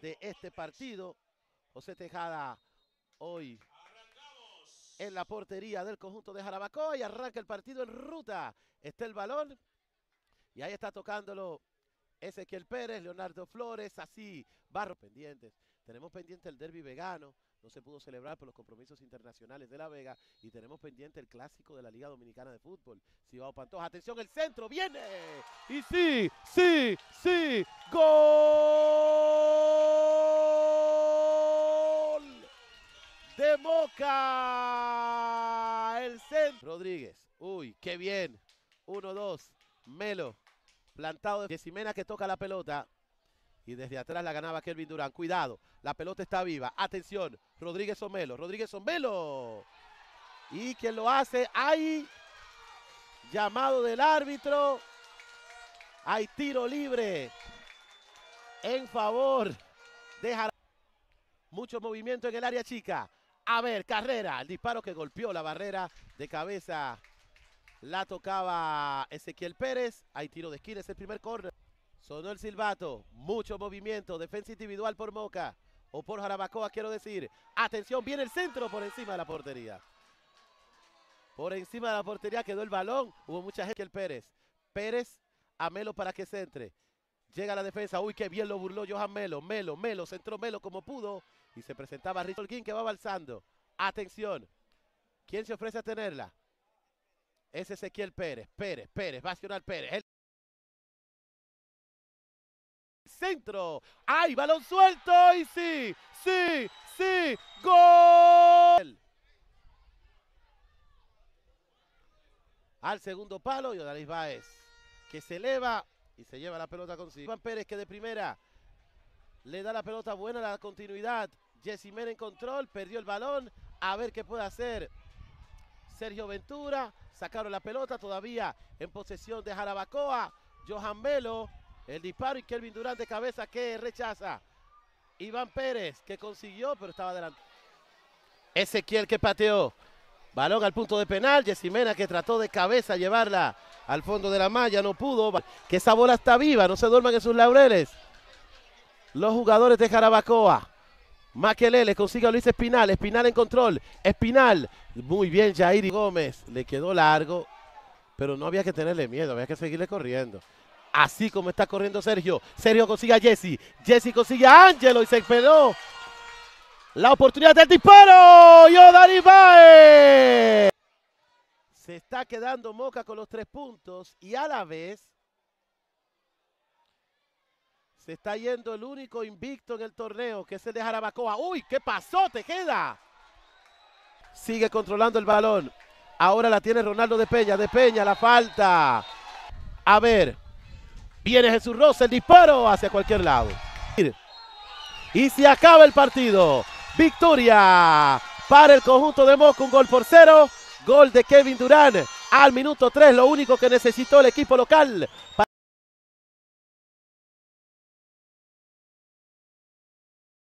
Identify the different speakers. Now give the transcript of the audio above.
Speaker 1: de este partido. José Tejada hoy en la portería del conjunto de Jarabacoa y arranca el partido en ruta. Está el balón y ahí está tocándolo Ezequiel Pérez, Leonardo Flores, así, Barro pendientes. Tenemos pendiente el derby vegano, no se pudo celebrar por los compromisos internacionales de La Vega y tenemos pendiente el clásico de la Liga Dominicana de Fútbol. Cibao Pantoja, atención, el centro viene. Y sí, sí, sí, gol. El centro. Rodríguez. Uy, qué bien. 1-2. Melo. Plantado de Simena que toca la pelota. Y desde atrás la ganaba Kelvin Durán. Cuidado. La pelota está viva. Atención. Rodríguez Omelo. Rodríguez Melo, Y quien lo hace. ahí. Llamado del árbitro. Hay tiro libre. En favor de mucho movimiento en el área chica. A ver, carrera. El disparo que golpeó la barrera de cabeza. La tocaba Ezequiel Pérez. Hay tiro de esquina. Es el primer corner. Sonó el silbato. Mucho movimiento. Defensa individual por Moca. O por Jarabacoa, quiero decir. Atención, viene el centro por encima de la portería. Por encima de la portería quedó el balón. Hubo mucha gente. El Pérez. Pérez a Melo para que centre Llega la defensa. Uy, qué bien lo burló Johan Melo. Melo, Melo, centró Melo como pudo. Y se presentaba Richard King que va avanzando. Atención. ¿Quién se ofrece a tenerla? Es Ezequiel Pérez. Pérez, Pérez. Va a accionar Pérez. El centro. ¡Ay, balón suelto! Y sí, sí, sí. ¡Gol! Al segundo palo, Yodalis Baez, que se eleva y se lleva la pelota consigo. Juan Pérez, que de primera le da la pelota buena la continuidad. Jessimena en control, perdió el balón. A ver qué puede hacer. Sergio Ventura, sacaron la pelota todavía en posesión de Jarabacoa. Johan Melo, el disparo y Kelvin Durán de cabeza que rechaza. Iván Pérez que consiguió, pero estaba adelante. Ezequiel que pateó. Balón al punto de penal. Jessimena que trató de cabeza llevarla al fondo de la malla. No pudo. Que esa bola está viva. No se duerman en sus laureles los jugadores de Jarabacoa. le consigue a Luis Espinal. Espinal en control. Espinal. Muy bien, Jairi Gómez. Le quedó largo, pero no había que tenerle miedo, había que seguirle corriendo. Así como está corriendo Sergio. Sergio consigue a Jesse. Jesse consigue a Ángelo y se quedó. La oportunidad del disparo. Yodari Se está quedando Moca con los tres puntos y a la vez se está yendo el único invicto en el torneo, que es el de Jarabacoa. ¡Uy, qué pasó! ¡Te queda! Sigue controlando el balón. Ahora la tiene Ronaldo de Peña. De Peña, la falta. A ver. Viene Jesús Rosa, el disparo hacia cualquier lado. Y se acaba el partido. Victoria para el conjunto de Moscú, Un gol por cero. Gol de Kevin Durán al minuto tres, Lo único que necesitó el equipo local.